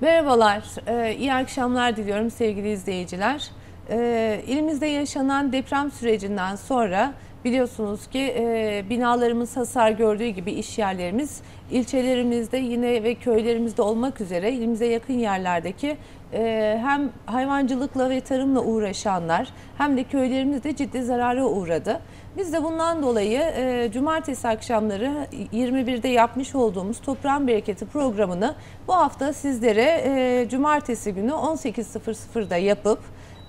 Merhabalar, e, iyi akşamlar diliyorum sevgili izleyiciler. İlimizde e, yaşanan deprem sürecinden sonra biliyorsunuz ki e, binalarımız hasar gördüğü gibi iş yerlerimiz ilçelerimizde yine ve köylerimizde olmak üzere ilimize yakın yerlerdeki hem hayvancılıkla ve tarımla uğraşanlar hem de köylerimizde ciddi zarara uğradı. Biz de bundan dolayı e, cumartesi akşamları 21'de yapmış olduğumuz Toprağın Bereketi programını bu hafta sizlere e, cumartesi günü 18.00'da yapıp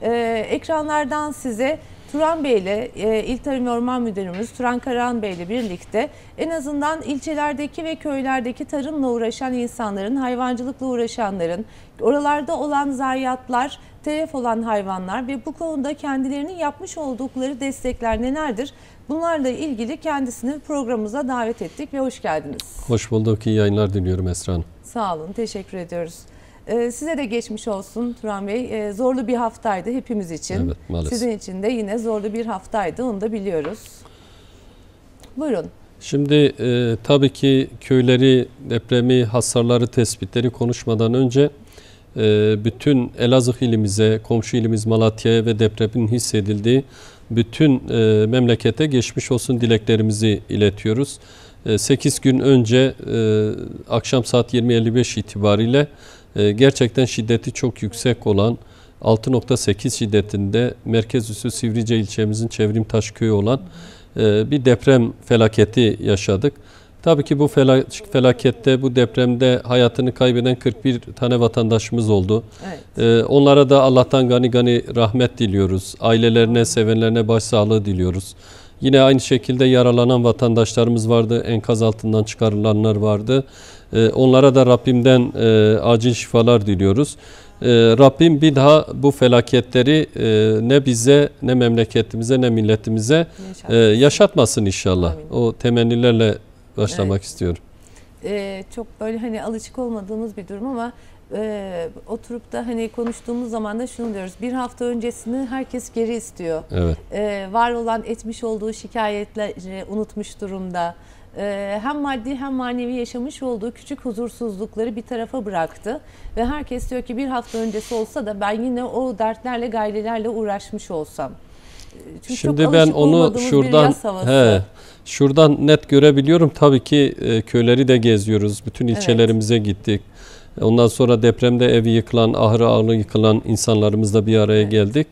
e, ekranlardan size Turan Bey ile e, İl Tarım ve Orman Müdürümüz Turan Karahan Bey ile birlikte en azından ilçelerdeki ve köylerdeki tarımla uğraşan insanların, hayvancılıkla uğraşanların, oralarda olan zayiatlar, telef olan hayvanlar ve bu konuda kendilerinin yapmış oldukları destekler nelerdir? Bunlarla ilgili kendisini programımıza davet ettik ve hoş geldiniz. Hoş bulduk, iyi yayınlar diliyorum Esra Hanım. Sağ olun, teşekkür ediyoruz. Ee, size de geçmiş olsun Turan Bey. Ee, zorlu bir haftaydı hepimiz için. Evet, maalesef. Sizin için de yine zorlu bir haftaydı onu da biliyoruz. Buyurun. Şimdi e, tabii ki köyleri, depremi, hasarları, tespitleri konuşmadan önce e, bütün Elazığ ilimize, komşu ilimiz Malatya'ya ve depremin hissedildiği bütün e, memlekete geçmiş olsun dileklerimizi iletiyoruz. E, 8 gün önce e, akşam saat 20.55 itibariyle ee, gerçekten şiddeti çok yüksek olan 6.8 şiddetinde merkez üssü Sivrice ilçemizin Çevrim Taş köyü olan e, bir deprem felaketi yaşadık. Tabii ki bu felakette, bu depremde hayatını kaybeden 41 tane vatandaşımız oldu. Evet. Ee, onlara da Allah'tan gani gani rahmet diliyoruz. Ailelerine, sevenlerine başsağlığı diliyoruz. Yine aynı şekilde yaralanan vatandaşlarımız vardı. Enkaz altından çıkarılanlar vardı. E, onlara da Rabbimden e, acil şifalar diliyoruz. E, Rabbim bir daha bu felaketleri ne bize ne memleketimize ne milletimize yaşatmasın inşallah. Amin. O temennilerle başlamak evet. istiyorum. çok böyle hani alışık olmadığımız bir durum ama oturup da hani konuştuğumuz zaman da şunu diyoruz. Bir hafta öncesini herkes geri istiyor. Evet. var olan etmiş olduğu şikayetleri unutmuş durumda. Ee, hem maddi hem manevi yaşamış olduğu küçük huzursuzlukları bir tarafa bıraktı. Ve herkes diyor ki bir hafta öncesi olsa da ben yine o dertlerle gayrelerle uğraşmış olsam. Ee, çünkü Şimdi ben onu şuradan he, şuradan net görebiliyorum. Tabii ki e, köyleri de geziyoruz. Bütün ilçelerimize evet. gittik. Ondan sonra depremde evi yıkılan, ahır ağırlı yıkılan insanlarımızla bir araya evet. geldik.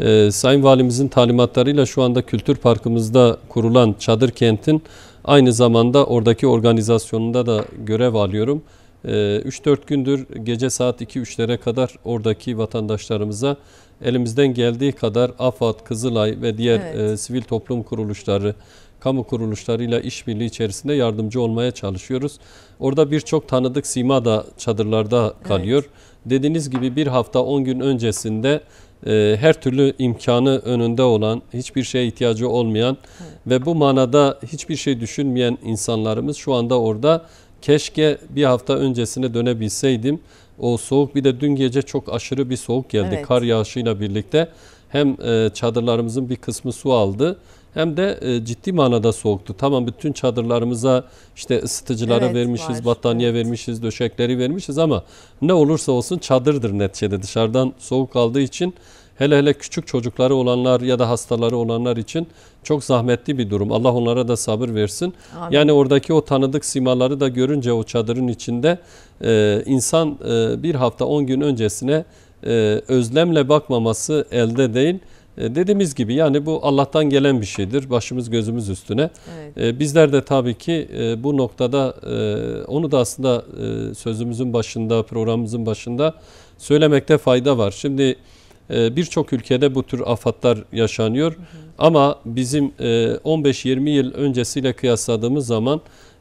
E, Sayın Valimizin talimatlarıyla şu anda Kültür Parkımızda kurulan Çadır Kent'in Aynı zamanda oradaki organizasyonunda da görev alıyorum. 3-4 ee, gündür gece saat 2-3'lere kadar oradaki vatandaşlarımıza elimizden geldiği kadar AFAD, Kızılay ve diğer evet. E, sivil toplum kuruluşları, kamu kuruluşlarıyla işbirliği içerisinde yardımcı olmaya çalışıyoruz. Orada birçok tanıdık sima da çadırlarda kalıyor. Evet. Dediğiniz gibi bir hafta 10 gün öncesinde ee, her türlü imkanı önünde olan, hiçbir şeye ihtiyacı olmayan evet. ve bu manada hiçbir şey düşünmeyen insanlarımız şu anda orada. Keşke bir hafta öncesine dönebilseydim. O soğuk bir de dün gece çok aşırı bir soğuk geldi evet. kar yağışıyla birlikte. Hem e, çadırlarımızın bir kısmı su aldı hem de e, ciddi manada soğuktu. Tamam bütün çadırlarımıza işte ısıtıcıları evet, vermişiz, var. battaniye evet. vermişiz, döşekleri vermişiz ama ne olursa olsun çadırdır neticede dışarıdan soğuk aldığı için hele hele küçük çocukları olanlar ya da hastaları olanlar için çok zahmetli bir durum. Allah onlara da sabır versin. Amin. Yani oradaki o tanıdık simaları da görünce o çadırın içinde e, insan e, bir hafta on gün öncesine e, özlemle bakmaması elde değil. E, dediğimiz gibi yani bu Allah'tan gelen bir şeydir. Başımız gözümüz üstüne. Evet. E, bizler de tabii ki e, bu noktada onu da aslında sözümüzün başında, programımızın başında söylemekte fayda var. Şimdi birçok ülkede bu tür afatlar yaşanıyor. Hı hı. Ama bizim 15-20 yıl öncesiyle kıyasladığımız zaman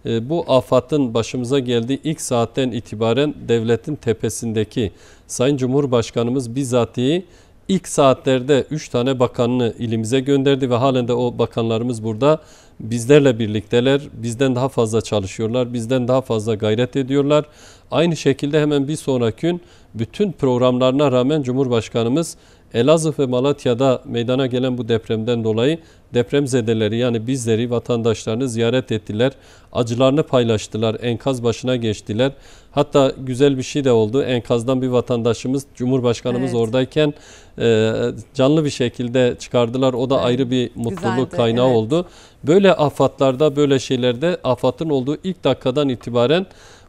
bu afatın başımıza geldiği ilk saatten itibaren devletin tepesindeki Sayın Cumhurbaşkanımız bizatihi ilk saatlerde 3 tane bakanını ilimize gönderdi ve halen de o bakanlarımız burada bizlerle birlikteler. Bizden daha fazla çalışıyorlar, bizden daha fazla gayret ediyorlar. Aynı şekilde hemen bir sonraki gün bütün programlarına rağmen Cumhurbaşkanımız Elazığ ve Malatya'da meydana gelen bu depremden dolayı depremzedeleri yani bizleri, vatandaşlarını ziyaret ettiler. Acılarını paylaştılar, enkaz başına geçtiler. Hatta güzel bir şey de oldu. Enkazdan bir vatandaşımız, Cumhurbaşkanımız evet. oradayken e, canlı bir şekilde çıkardılar. O da evet. ayrı bir mutluluk Güzeldi, kaynağı evet. oldu. Böyle afatlarda, böyle şeylerde afatın olduğu ilk dakikadan itibaren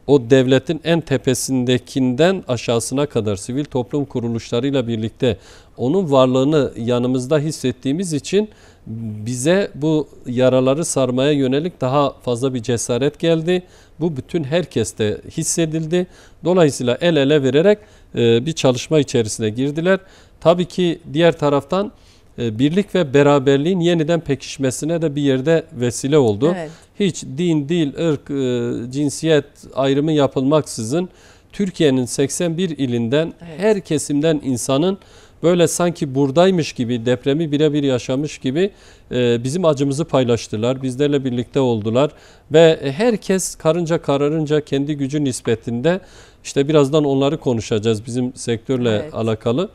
o devletin en tepesindekinden aşağısına kadar sivil toplum kuruluşlarıyla birlikte onun varlığını yanımızda hissettiğimiz için bize bu yaraları sarmaya yönelik daha fazla bir cesaret geldi. Bu bütün herkeste hissedildi. Dolayısıyla el ele vererek bir çalışma içerisine girdiler. Tabii ki diğer taraftan e, birlik ve beraberliğin yeniden pekişmesine de bir yerde vesile oldu. Evet. Hiç din, dil, ırk, e, cinsiyet ayrımı yapılmaksızın Türkiye'nin 81 ilinden evet. her kesimden insanın böyle sanki buradaymış gibi depremi birebir yaşamış gibi e, bizim acımızı paylaştılar. Bizlerle birlikte oldular ve herkes karınca kararınca kendi gücü nispetinde işte birazdan onları konuşacağız bizim sektörle evet. alakalı.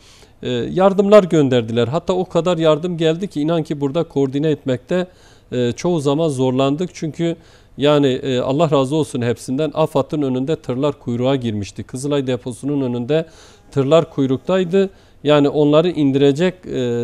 E, yardımlar gönderdiler. Hatta o kadar yardım geldi ki inan ki burada koordine etmekte e, çoğu zaman zorlandık. Çünkü yani e, Allah razı olsun hepsinden AFAD'ın önünde tırlar kuyruğa girmişti. Kızılay deposunun önünde tırlar kuyruktaydı. Yani onları indirecek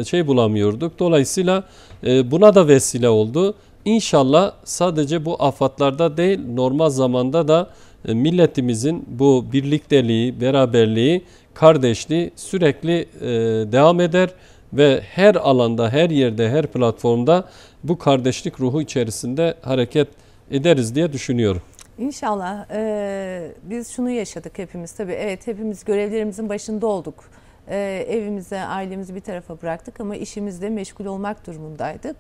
şey bulamıyorduk. Dolayısıyla buna da vesile oldu. İnşallah sadece bu afatlarda değil normal zamanda da milletimizin bu birlikteliği, beraberliği kardeşliği sürekli e, devam eder ve her alanda, her yerde, her platformda bu kardeşlik ruhu içerisinde hareket ederiz diye düşünüyorum. İnşallah. Ee, biz şunu yaşadık hepimiz tabii. Evet hepimiz görevlerimizin başında olduk. Ee, evimize, ailemizi bir tarafa bıraktık ama işimizde meşgul olmak durumundaydık.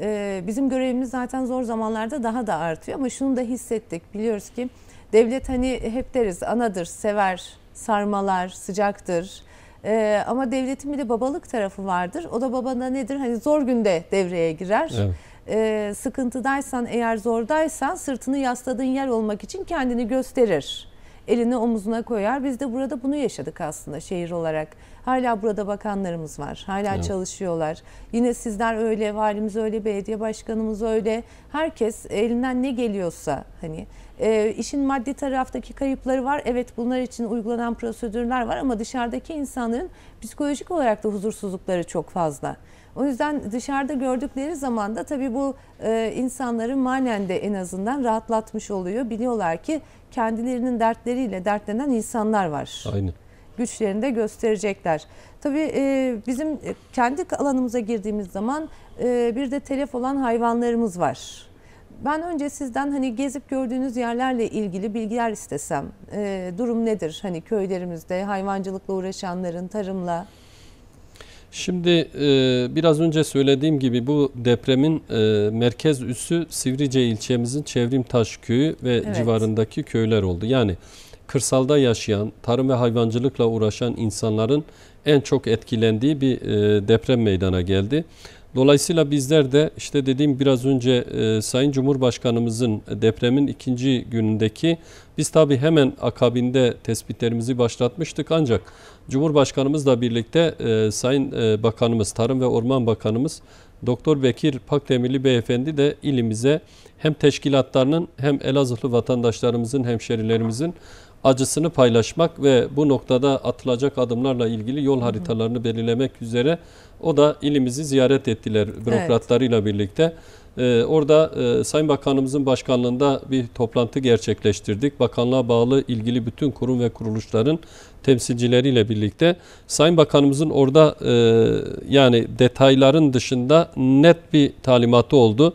Ee, bizim görevimiz zaten zor zamanlarda daha da artıyor ama şunu da hissettik. Biliyoruz ki devlet hani hep deriz anadır, sever, sarmalar sıcaktır. Ee, ama devletin bir de babalık tarafı vardır. O da babana nedir? Hani zor günde devreye girer. Evet. Ee, sıkıntıdaysan eğer zordaysan sırtını yasladığın yer olmak için kendini gösterir eline omuzuna koyar. Biz de burada bunu yaşadık aslında şehir olarak. Hala burada bakanlarımız var. Hala evet. çalışıyorlar. Yine sizler öyle, valimiz öyle, belediye başkanımız öyle. Herkes elinden ne geliyorsa hani e, işin maddi taraftaki kayıpları var. Evet bunlar için uygulanan prosedürler var ama dışarıdaki insanların psikolojik olarak da huzursuzlukları çok fazla. O yüzden dışarıda gördükleri zaman da tabii bu e, insanları manen de en azından rahatlatmış oluyor. Biliyorlar ki kendilerinin dertleriyle dertlenen insanlar var. Aynen güçlerini de gösterecekler. Tabii e, bizim kendi alanımıza girdiğimiz zaman e, bir de telef olan hayvanlarımız var. Ben önce sizden hani gezip gördüğünüz yerlerle ilgili bilgiler istesem. E, durum nedir? Hani köylerimizde hayvancılıkla uğraşanların, tarımla. Şimdi e, biraz önce söylediğim gibi bu depremin e, merkez üssü Sivrice ilçemizin Çevrimtaş köyü ve evet. civarındaki köyler oldu. Yani kırsalda yaşayan, tarım ve hayvancılıkla uğraşan insanların en çok etkilendiği bir e, deprem meydana geldi. Dolayısıyla bizler de işte dediğim biraz önce e, Sayın Cumhurbaşkanımızın depremin ikinci günündeki biz tabi hemen akabinde tespitlerimizi başlatmıştık ancak Cumhurbaşkanımızla birlikte e, Sayın e, Bakanımız, Tarım ve Orman Bakanımız Doktor Bekir Pakdemirli Beyefendi de ilimize hem teşkilatlarının hem Elazığlı vatandaşlarımızın, hemşerilerimizin acısını paylaşmak ve bu noktada atılacak adımlarla ilgili yol haritalarını belirlemek üzere o da ilimizi ziyaret ettiler bürokratlarıyla birlikte. Ee, orada e, Sayın Bakanımızın başkanlığında bir toplantı gerçekleştirdik. Bakanlığa bağlı ilgili bütün kurum ve kuruluşların temsilcileriyle birlikte Sayın Bakanımızın orada e, yani detayların dışında net bir talimatı oldu.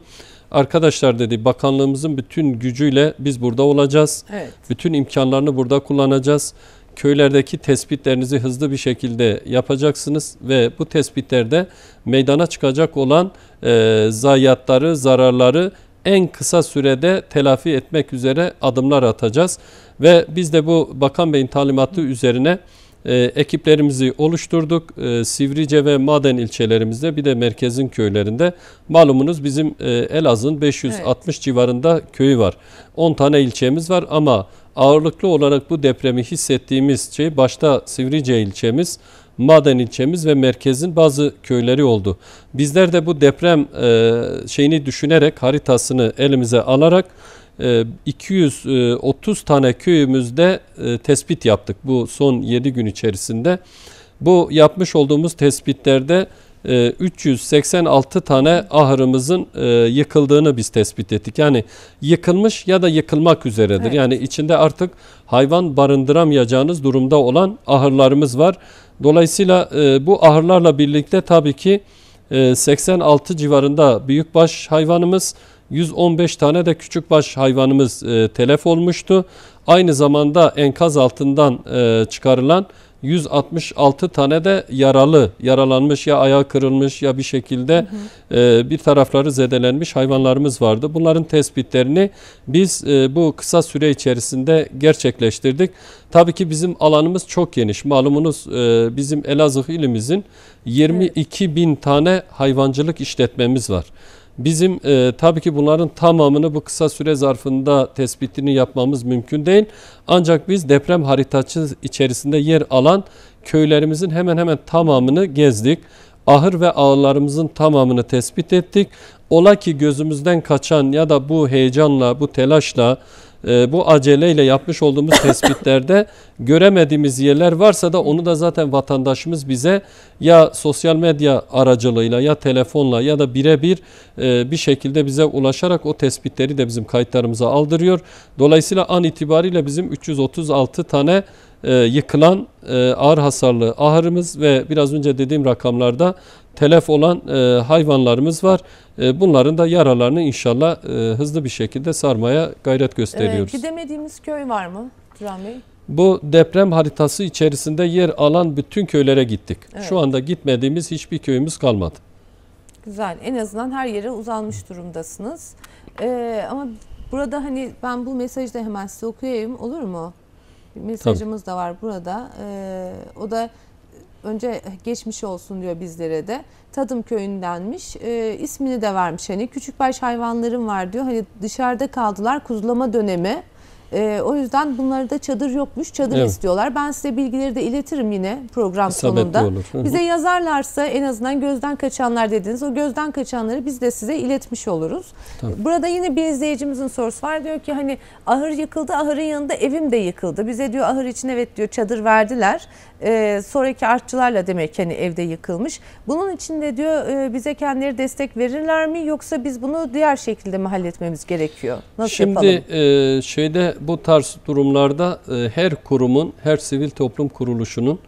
Arkadaşlar dedi bakanlığımızın bütün gücüyle biz burada olacağız. Evet. Bütün imkanlarını burada kullanacağız köylerdeki tespitlerinizi hızlı bir şekilde yapacaksınız ve bu tespitlerde meydana çıkacak olan e, zayiatları, zararları en kısa sürede telafi etmek üzere adımlar atacağız. Ve biz de bu Bakan Bey'in talimatı üzerine e, ekiplerimizi oluşturduk. E, Sivrice ve Maden ilçelerimizde bir de merkezin köylerinde. Malumunuz bizim e, Elazığ'ın 560 evet. civarında köyü var. 10 tane ilçemiz var ama ağırlıklı olarak bu depremi hissettiğimiz şey başta Sivrice ilçemiz, Maden ilçemiz ve merkezin bazı köyleri oldu. Bizler de bu deprem e, şeyini düşünerek haritasını elimize alarak 230 e, tane köyümüzde e, tespit yaptık bu son 7 gün içerisinde. Bu yapmış olduğumuz tespitlerde 386 e, tane ahırımızın e, yıkıldığını biz tespit ettik. Yani yıkılmış ya da yıkılmak üzeredir. Evet. Yani içinde artık hayvan barındıramayacağınız durumda olan ahırlarımız var. Dolayısıyla e, bu ahırlarla birlikte tabii ki 86 civarında büyükbaş hayvanımız 115 tane de küçükbaş hayvanımız telef olmuştu. Aynı zamanda enkaz altından çıkarılan 166 tane de yaralı, yaralanmış ya ayağı kırılmış ya bir şekilde hı hı. E, bir tarafları zedelenmiş hayvanlarımız vardı. Bunların tespitlerini biz e, bu kısa süre içerisinde gerçekleştirdik. Tabii ki bizim alanımız çok geniş. Malumunuz e, bizim Elazığ ilimizin 22 evet. bin tane hayvancılık işletmemiz var. Bizim e, tabii ki bunların tamamını bu kısa süre zarfında tespitini yapmamız mümkün değil. Ancak biz deprem haritası içerisinde yer alan köylerimizin hemen hemen tamamını gezdik. Ahır ve ağlarımızın tamamını tespit ettik. Ola ki gözümüzden kaçan ya da bu heyecanla, bu telaşla ee, bu aceleyle yapmış olduğumuz tespitlerde göremediğimiz yerler varsa da onu da zaten vatandaşımız bize ya sosyal medya aracılığıyla ya telefonla ya da birebir e, bir şekilde bize ulaşarak o tespitleri de bizim kayıtlarımıza aldırıyor. Dolayısıyla an itibariyle bizim 336 tane e, yıkılan e, ağır hasarlı ahırımız ve biraz önce dediğim rakamlarda telef olan e, hayvanlarımız var. E, bunların da yaralarını inşallah e, hızlı bir şekilde sarmaya gayret gösteriyoruz. E, gidemediğimiz köy var mı Turan Bey? Bu deprem haritası içerisinde yer alan bütün köylere gittik. Evet. Şu anda gitmediğimiz hiçbir köyümüz kalmadı. Güzel. En azından her yere uzanmış durumdasınız. Ee, ama burada hani ben bu mesajı da hemen size okuyayım olur mu? Bir mesajımız Tabii. da var burada. Ee, o da önce eh, geçmiş olsun diyor bizlere de. Tadım köyündenmiş. E, ismini de vermiş hani küçük baş hayvanlarım var diyor. Hani dışarıda kaldılar kuzulama dönemi. E, o yüzden bunları da çadır yokmuş, çadır evet. istiyorlar. Ben size bilgileri de iletirim yine program İsabetli sonunda. Olur. Bize yazarlarsa en azından gözden kaçanlar dediniz. O gözden kaçanları biz de size iletmiş oluruz. Tamam. Burada yine bir izleyicimizin sorusu var. Diyor ki hani ahır yıkıldı, ahırın yanında evim de yıkıldı. Bize diyor ahır için evet diyor çadır verdiler e, sonraki artçılarla demek hani evde yıkılmış. Bunun için de diyor e, bize kendileri destek verirler mi yoksa biz bunu diğer şekilde mi halletmemiz gerekiyor? Nasıl Şimdi, e, şeyde bu tarz durumlarda e, her kurumun, her sivil toplum kuruluşunun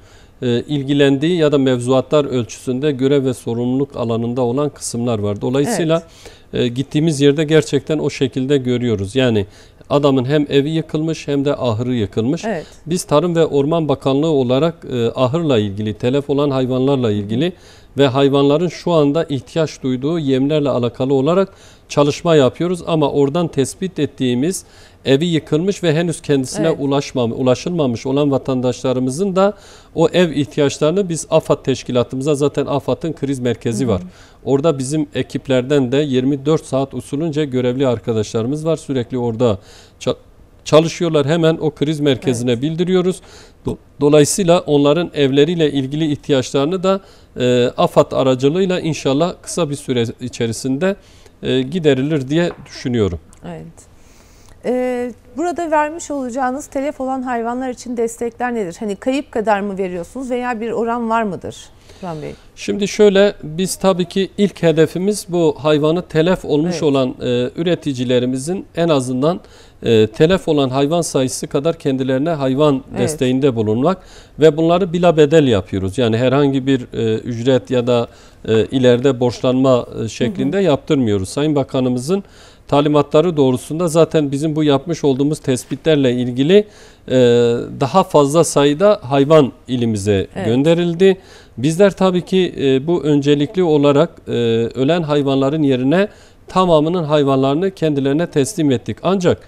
e, ilgilendiği ya da mevzuatlar ölçüsünde görev ve sorumluluk alanında olan kısımlar var. Dolayısıyla evet. e, gittiğimiz yerde gerçekten o şekilde görüyoruz. Yani Adamın hem evi yıkılmış hem de ahırı yıkılmış. Evet. Biz Tarım ve Orman Bakanlığı olarak e, ahırla ilgili, telef olan hayvanlarla ilgili ve hayvanların şu anda ihtiyaç duyduğu yemlerle alakalı olarak çalışma yapıyoruz ama oradan tespit ettiğimiz evi yıkılmış ve henüz kendisine evet. ulaşmamış, ulaşılmamış olan vatandaşlarımızın da o ev ihtiyaçlarını biz AFAD teşkilatımıza zaten AFAD'ın kriz merkezi Hı -hı. var. Orada bizim ekiplerden de 24 saat usulünce görevli arkadaşlarımız var. Sürekli orada çalışıyorlar. Hemen o kriz merkezine evet. bildiriyoruz. Dolayısıyla onların evleriyle ilgili ihtiyaçlarını da e, AFAD aracılığıyla inşallah kısa bir süre içerisinde e, giderilir diye düşünüyorum. Evet. Ee, burada vermiş olacağınız telef olan hayvanlar için destekler nedir? Hani kayıp kadar mı veriyorsunuz veya bir oran var mıdır? Özkan Bey? Şimdi şöyle biz tabii ki ilk hedefimiz bu hayvanı telef olmuş evet. olan e, üreticilerimizin en azından e, telef olan hayvan sayısı kadar kendilerine hayvan evet. desteğinde bulunmak ve bunları bila bedel yapıyoruz. Yani herhangi bir e, ücret ya da e, ileride borçlanma e, şeklinde hı hı. yaptırmıyoruz. Sayın Bakanımızın talimatları doğrusunda zaten bizim bu yapmış olduğumuz tespitlerle ilgili e, daha fazla sayıda hayvan ilimize evet. gönderildi. Bizler tabii ki e, bu öncelikli olarak e, ölen hayvanların yerine tamamının hayvanlarını kendilerine teslim ettik. Ancak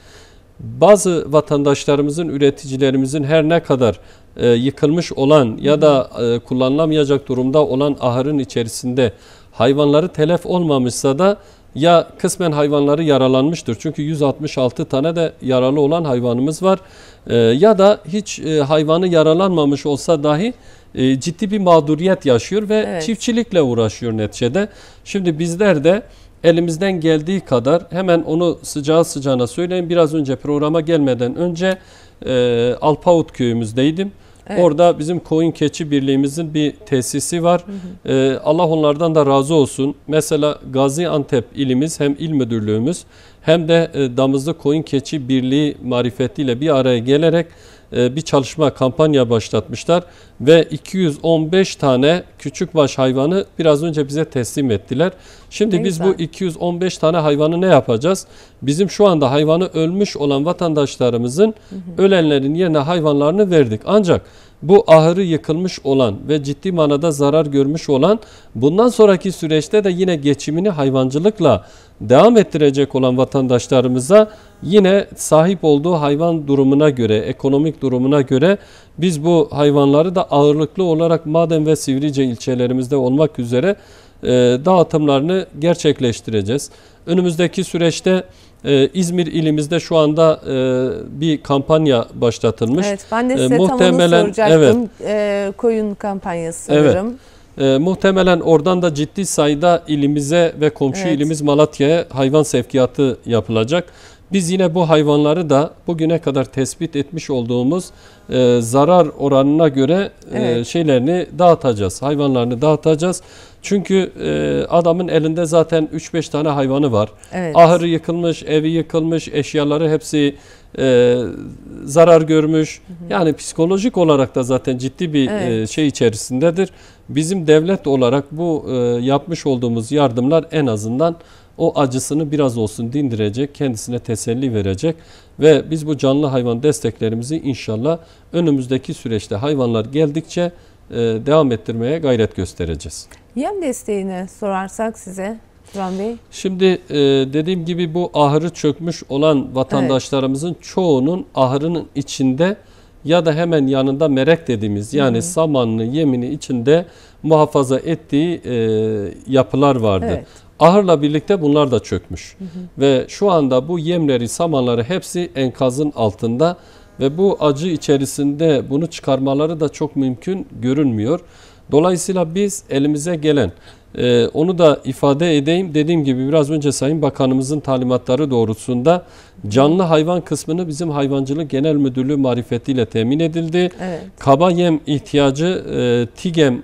bazı vatandaşlarımızın, üreticilerimizin her ne kadar e, yıkılmış olan ya da e, kullanılamayacak durumda olan ahırın içerisinde hayvanları telef olmamışsa da ya kısmen hayvanları yaralanmıştır. Çünkü 166 tane de yaralı olan hayvanımız var. E, ya da hiç e, hayvanı yaralanmamış olsa dahi e, ciddi bir mağduriyet yaşıyor ve evet. çiftçilikle uğraşıyor neticede. Şimdi bizler de elimizden geldiği kadar hemen onu sıcağı sıcağına söyleyin. Biraz önce programa gelmeden önce e, Alpaut köyümüzdeydim. Evet. Orada bizim koyun keçi birliğimizin bir tesisi var. Hı hı. Ee, Allah onlardan da razı olsun. Mesela Gaziantep ilimiz hem il müdürlüğümüz hem de e, Damızlı Koyun Keçi Birliği marifetiyle bir araya gelerek e, bir çalışma kampanya başlatmışlar ve 215 tane küçük baş hayvanı biraz önce bize teslim ettiler. Şimdi ne biz güzel. bu 215 tane hayvanı ne yapacağız? Bizim şu anda hayvanı ölmüş olan vatandaşlarımızın hı hı. ölenlerin yerine hayvanlarını verdik. Ancak bu ahırı yıkılmış olan ve ciddi manada zarar görmüş olan bundan sonraki süreçte de yine geçimini hayvancılıkla devam ettirecek olan vatandaşlarımıza yine sahip olduğu hayvan durumuna göre, ekonomik durumuna göre biz bu hayvanları da ağırlıklı olarak Maden ve Sivrice ilçelerimizde olmak üzere e, dağıtımlarını gerçekleştireceğiz. Önümüzdeki süreçte ee, İzmir ilimizde şu anda e, bir kampanya başlatılmış. Evet, ben de ee, size ee, muhtemelen, tam onu soracaktım. Evet. Ee, koyun kampanyası sanırım. Evet. E, muhtemelen oradan da ciddi sayıda ilimize ve komşu evet. ilimiz Malatya'ya hayvan sevkiyatı yapılacak. Biz yine bu hayvanları da bugüne kadar tespit etmiş olduğumuz e, zarar oranına göre e, evet. e, şeylerini dağıtacağız. Hayvanlarını dağıtacağız. Çünkü e, adamın elinde zaten 3-5 tane hayvanı var. Evet. Ahırı yıkılmış, evi yıkılmış, eşyaları hepsi e, zarar görmüş. Hı hı. Yani psikolojik olarak da zaten ciddi bir e, evet. e, şey içerisindedir. Bizim devlet olarak bu e, yapmış olduğumuz yardımlar en azından o acısını biraz olsun dindirecek, kendisine teselli verecek ve biz bu canlı hayvan desteklerimizi inşallah önümüzdeki süreçte hayvanlar geldikçe e, devam ettirmeye gayret göstereceğiz. Yem desteğini sorarsak size Turan Bey. Şimdi e, dediğim gibi bu ahırı çökmüş olan vatandaşlarımızın evet. çoğunun ahırının içinde ya da hemen yanında merek dediğimiz yani Hı -hı. samanını yemini içinde muhafaza ettiği e, yapılar vardı. Evet. Ahırla birlikte bunlar da çökmüş. Hı hı. Ve şu anda bu yemleri, samanları hepsi enkazın altında ve bu acı içerisinde bunu çıkarmaları da çok mümkün görünmüyor. Dolayısıyla biz elimize gelen ee, onu da ifade edeyim. Dediğim gibi biraz önce Sayın Bakanımızın talimatları doğrultusunda canlı hayvan kısmını bizim Hayvancılık Genel Müdürlüğü marifetiyle temin edildi. Evet. Kaba yem ihtiyacı e, TİGEM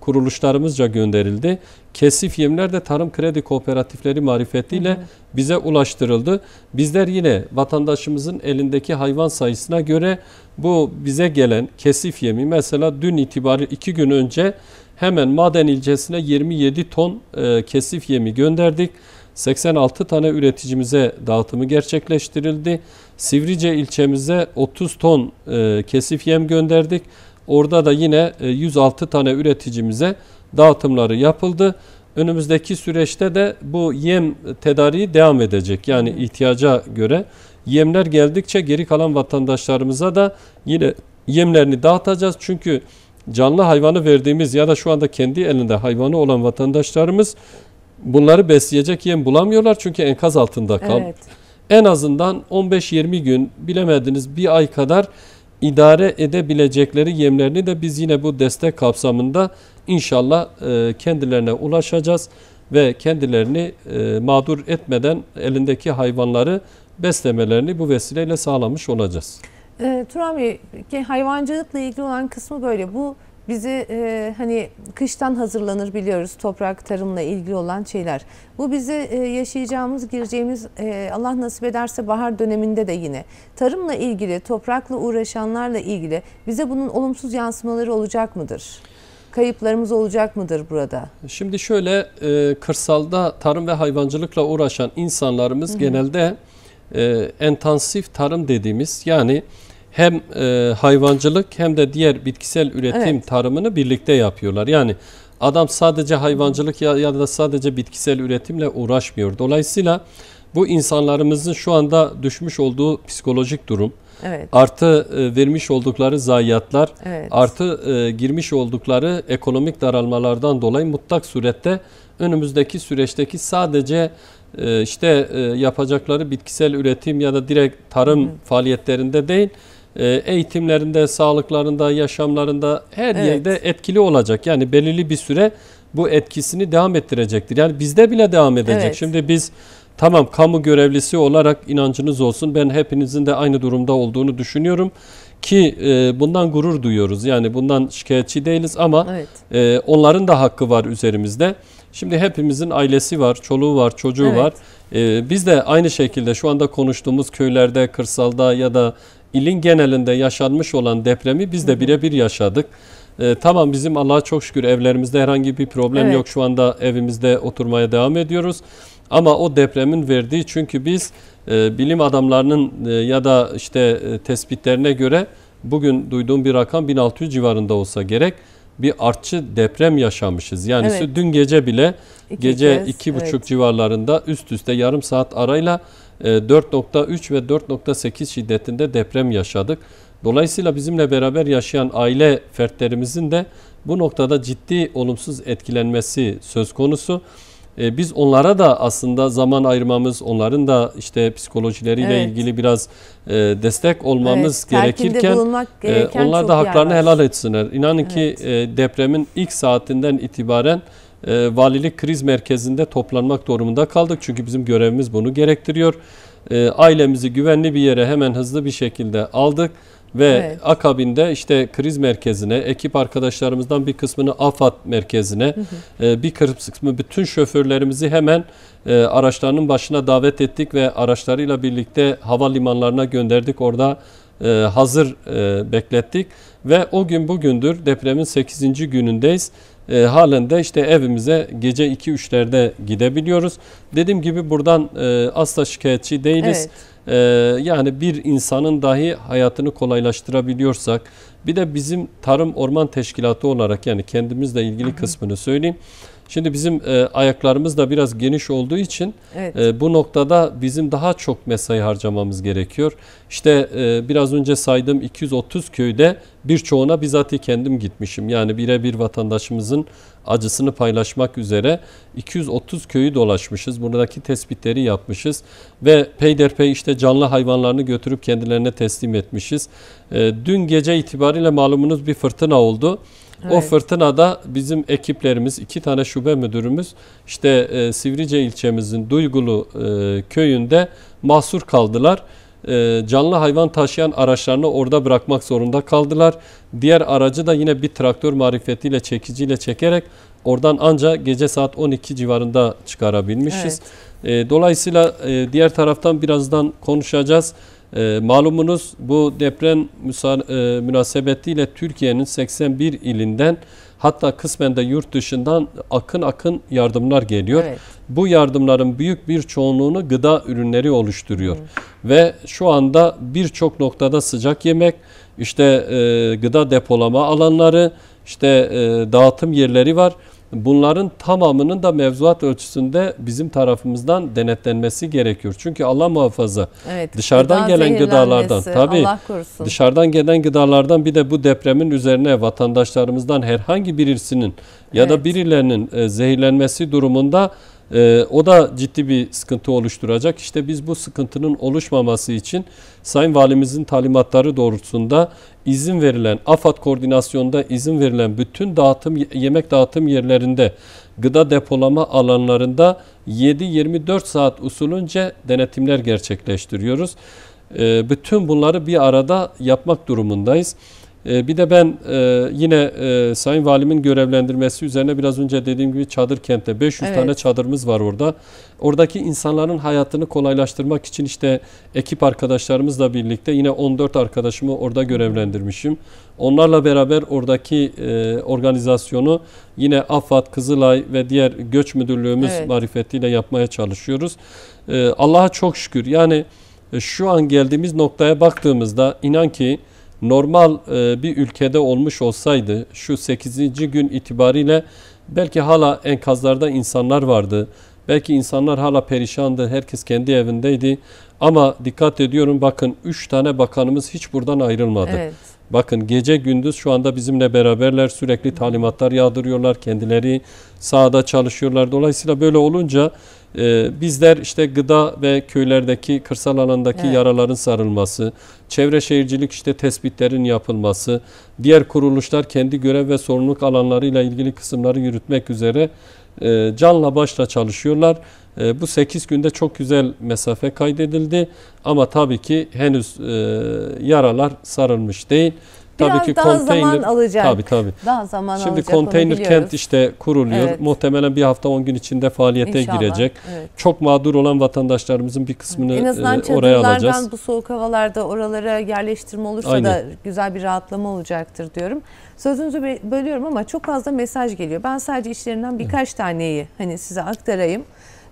kuruluşlarımızca gönderildi. Kesif yemler de Tarım Kredi Kooperatifleri marifetiyle hı hı. bize ulaştırıldı. Bizler yine vatandaşımızın elindeki hayvan sayısına göre bu bize gelen kesif yemi mesela dün itibari iki gün önce hemen Maden ilçesine 27 ton e, kesif yemi gönderdik. 86 tane üreticimize dağıtımı gerçekleştirildi. Sivrice ilçemize 30 ton e, kesif yem gönderdik. Orada da yine e, 106 tane üreticimize dağıtımları yapıldı. Önümüzdeki süreçte de bu yem tedariği devam edecek. Yani ihtiyaca göre yemler geldikçe geri kalan vatandaşlarımıza da yine yemlerini dağıtacağız. Çünkü canlı hayvanı verdiğimiz ya da şu anda kendi elinde hayvanı olan vatandaşlarımız bunları besleyecek yem bulamıyorlar çünkü enkaz altında kal. Evet. En azından 15-20 gün bilemediniz bir ay kadar idare edebilecekleri yemlerini de biz yine bu destek kapsamında İnşallah e, kendilerine ulaşacağız ve kendilerini e, mağdur etmeden elindeki hayvanları beslemelerini bu vesileyle sağlamış olacağız. E, Turan Bey, hayvancılıkla ilgili olan kısmı böyle. Bu bizi e, hani kıştan hazırlanır biliyoruz toprak tarımla ilgili olan şeyler. Bu bizi e, yaşayacağımız, gireceğimiz e, Allah nasip ederse bahar döneminde de yine tarımla ilgili, toprakla uğraşanlarla ilgili bize bunun olumsuz yansımaları olacak mıdır? kayıplarımız olacak mıdır burada? Şimdi şöyle e, kırsalda tarım ve hayvancılıkla uğraşan insanlarımız hı hı. genelde e, entansif tarım dediğimiz yani hem e, hayvancılık hem de diğer bitkisel üretim evet. tarımını birlikte yapıyorlar. Yani adam sadece hayvancılık ya, ya da sadece bitkisel üretimle uğraşmıyor. Dolayısıyla bu insanlarımızın şu anda düşmüş olduğu psikolojik durum, Evet. Artı e, vermiş oldukları zayiatlar, evet. artı e, girmiş oldukları ekonomik daralmalardan dolayı mutlak surette önümüzdeki süreçteki sadece e, işte yapacakları bitkisel üretim ya da direkt tarım Hı. faaliyetlerinde değil, eğitimlerinde, sağlıklarında, yaşamlarında her evet. yerde etkili olacak. Yani belirli bir süre bu etkisini devam ettirecektir. Yani bizde bile devam edecek. Evet. Şimdi biz Tamam kamu görevlisi olarak inancınız olsun. Ben hepinizin de aynı durumda olduğunu düşünüyorum ki e, bundan gurur duyuyoruz. Yani bundan şikayetçi değiliz ama evet. e, onların da hakkı var üzerimizde. Şimdi hepimizin ailesi var, çoluğu var, çocuğu evet. var. E, biz de aynı şekilde şu anda konuştuğumuz köylerde, kırsalda ya da ilin genelinde yaşanmış olan depremi biz de birebir yaşadık. E, tamam bizim Allah'a çok şükür evlerimizde herhangi bir problem evet. yok. Şu anda evimizde oturmaya devam ediyoruz. Ama o depremin verdiği çünkü biz e, bilim adamlarının e, ya da işte e, tespitlerine göre bugün duyduğum bir rakam 1600 civarında olsa gerek bir artçı deprem yaşamışız. Yani evet. dün gece bile iki gece kez, iki buçuk evet. civarlarında üst üste yarım saat arayla 4.3 e, ve 4.8 şiddetinde deprem yaşadık. Dolayısıyla bizimle beraber yaşayan aile fertlerimizin de bu noktada ciddi olumsuz etkilenmesi söz konusu. E, biz onlara da aslında zaman ayırmamız, onların da işte psikolojileriyle evet. ilgili biraz e, destek olmamız evet, gerekirken e, onlar da haklarını helal etsinler. İnanın evet. ki depremin ilk saatinden itibaren valilik kriz merkezinde toplanmak durumunda kaldık. Çünkü bizim görevimiz bunu gerektiriyor. ailemizi güvenli bir yere hemen hızlı bir şekilde aldık. Ve evet. akabinde işte kriz merkezine, ekip arkadaşlarımızdan bir kısmını AFAD merkezine, hı hı. E, bir kısmı bütün şoförlerimizi hemen e, araçlarının başına davet ettik ve araçlarıyla birlikte havalimanlarına gönderdik. Orada e, hazır beklettik ve o gün bugündür depremin 8. günündeyiz e, halinde işte evimize gece 2-3'lerde gidebiliyoruz. Dediğim gibi buradan e, asla şikayetçi değiliz. Evet. E, yani bir insanın dahi hayatını kolaylaştırabiliyorsak bir de bizim tarım orman teşkilatı olarak yani kendimizle ilgili kısmını söyleyeyim. Şimdi bizim e, ayaklarımız da biraz geniş olduğu için evet. e, bu noktada bizim daha çok mesai harcamamız gerekiyor. İşte e, biraz önce saydığım 230 köyde birçoğuna bizzat kendim gitmişim. Yani birebir vatandaşımızın acısını paylaşmak üzere 230 köyü dolaşmışız. Buradaki tespitleri yapmışız ve peyderpey işte canlı hayvanlarını götürüp kendilerine teslim etmişiz. Ee, dün gece itibariyle malumunuz bir fırtına oldu. Evet. O fırtınada bizim ekiplerimiz, iki tane şube müdürümüz işte e, Sivrice ilçemizin Duygulu e, köyünde mahsur kaldılar e, canlı hayvan taşıyan araçlarını orada bırakmak zorunda kaldılar. Diğer aracı da yine bir traktör marifetiyle çekiciyle çekerek oradan ancak gece saat 12 civarında çıkarabilmişiz. Evet. E, dolayısıyla e, diğer taraftan birazdan konuşacağız. E, malumunuz bu deprem müsa- e, münasebetiyle Türkiye'nin 81 ilinden Hatta kısmen de yurt dışından akın akın yardımlar geliyor. Evet. Bu yardımların büyük bir çoğunluğunu gıda ürünleri oluşturuyor. Hı. Ve şu anda birçok noktada sıcak yemek, işte e, gıda depolama alanları, işte e, dağıtım yerleri var bunların tamamının da mevzuat ölçüsünde bizim tarafımızdan denetlenmesi gerekiyor. Çünkü Allah muhafaza evet, dışarıdan gıda gelen gıdalardan tabii dışarıdan gelen gıdalardan bir de bu depremin üzerine vatandaşlarımızdan herhangi birisinin ya evet. da birilerinin e, zehirlenmesi durumunda e, o da ciddi bir sıkıntı oluşturacak. İşte biz bu sıkıntının oluşmaması için Sayın Valimizin talimatları doğrultusunda izin verilen AFAD koordinasyonunda izin verilen bütün dağıtım yemek dağıtım yerlerinde gıda depolama alanlarında 7-24 saat usulünce denetimler gerçekleştiriyoruz. E, bütün bunları bir arada yapmak durumundayız. Ee, bir de ben e, yine e, Sayın Valimin görevlendirmesi üzerine biraz önce dediğim gibi çadır kentte 500 evet. tane çadırımız var orada. Oradaki insanların hayatını kolaylaştırmak için işte ekip arkadaşlarımızla birlikte yine 14 arkadaşımı orada görevlendirmişim. Onlarla beraber oradaki e, organizasyonu yine AFAD, Kızılay ve diğer göç müdürlüğümüz evet. marifetiyle yapmaya çalışıyoruz. Allah'a çok şükür yani şu an geldiğimiz noktaya baktığımızda inan ki normal e, bir ülkede olmuş olsaydı şu 8. gün itibariyle belki hala enkazlarda insanlar vardı. Belki insanlar hala perişandı. Herkes kendi evindeydi. Ama dikkat ediyorum bakın 3 tane bakanımız hiç buradan ayrılmadı. Evet. Bakın gece gündüz şu anda bizimle beraberler sürekli talimatlar yağdırıyorlar. Kendileri sahada çalışıyorlar. Dolayısıyla böyle olunca ee, bizler işte gıda ve köylerdeki kırsal alandaki evet. yaraların sarılması, çevre şehircilik işte tespitlerin yapılması, diğer kuruluşlar kendi görev ve sorumluluk alanlarıyla ilgili kısımları yürütmek üzere e, canla başla çalışıyorlar. E, bu 8 günde çok güzel mesafe kaydedildi ama tabii ki henüz e, yaralar sarılmış değil tabii ki daha konteyner, zaman alacak. Tabii tabii. Daha zaman Şimdi alacak, konteyner kent işte kuruluyor. Evet. Muhtemelen bir hafta 10 gün içinde faaliyete İnşallah. girecek. Evet. Çok mağdur olan vatandaşlarımızın bir kısmını en azından e, oraya alacağız. bu soğuk havalarda oralara yerleştirme olursa Aynen. da güzel bir rahatlama olacaktır diyorum. Sözünüzü bölüyorum ama çok fazla mesaj geliyor. Ben sadece işlerinden birkaç taneyi hani size aktarayım.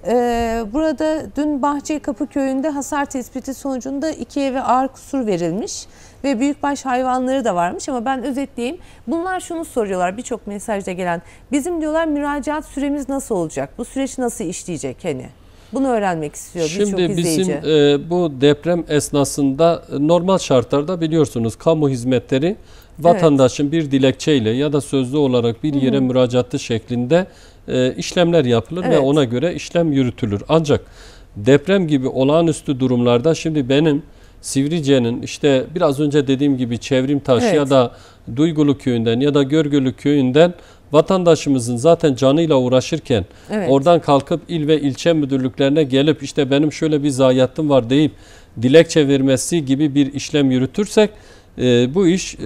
Ee, burada dün Bahçe Kapı köyünde hasar tespiti sonucunda iki eve ağır kusur verilmiş ve büyükbaş hayvanları da varmış ama ben özetleyeyim. Bunlar şunu soruyorlar birçok mesajda gelen. Bizim diyorlar müracaat süremiz nasıl olacak? Bu süreç nasıl işleyecek hani? Bunu öğrenmek istiyor birçok izleyici. Şimdi bizim e, bu deprem esnasında e, normal şartlarda biliyorsunuz kamu hizmetleri vatandaşın evet. bir dilekçeyle ya da sözlü olarak bir yere Hı -hı. müracaatı şeklinde e, işlemler yapılır evet. ve ona göre işlem yürütülür. Ancak deprem gibi olağanüstü durumlarda şimdi benim Sivrice'nin işte biraz önce dediğim gibi Çevrimtaş evet. ya da Duygulu köyünden ya da Görgülü köyünden vatandaşımızın zaten canıyla uğraşırken evet. oradan kalkıp il ve ilçe müdürlüklerine gelip işte benim şöyle bir zayiatım var deyip dilekçe vermesi gibi bir işlem yürütürsek e, bu iş e,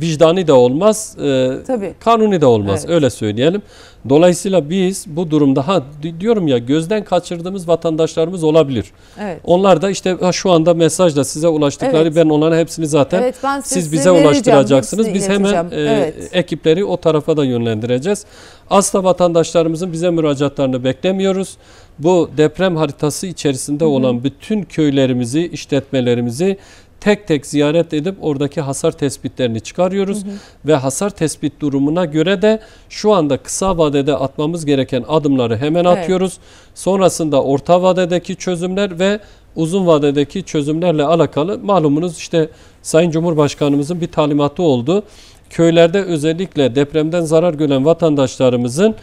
vicdani de olmaz, e, Tabii. kanuni de olmaz evet. öyle söyleyelim. Dolayısıyla biz bu durumda ha diyorum ya gözden kaçırdığımız vatandaşlarımız olabilir. Evet. Onlar da işte ha, şu anda mesajla size ulaştıkları evet. ben onların hepsini zaten evet, ben siz bize ulaştıracaksınız. Biz hemen e, evet. ekipleri o tarafa da yönlendireceğiz. Asla vatandaşlarımızın bize müracaatlarını beklemiyoruz. Bu deprem haritası içerisinde Hı -hı. olan bütün köylerimizi, işletmelerimizi tek tek ziyaret edip oradaki hasar tespitlerini çıkarıyoruz. Hı hı. Ve hasar tespit durumuna göre de şu anda kısa vadede atmamız gereken adımları hemen evet. atıyoruz. Sonrasında orta vadedeki çözümler ve uzun vadedeki çözümlerle alakalı malumunuz işte Sayın Cumhurbaşkanımızın bir talimatı oldu köylerde özellikle depremden zarar gören vatandaşlarımızın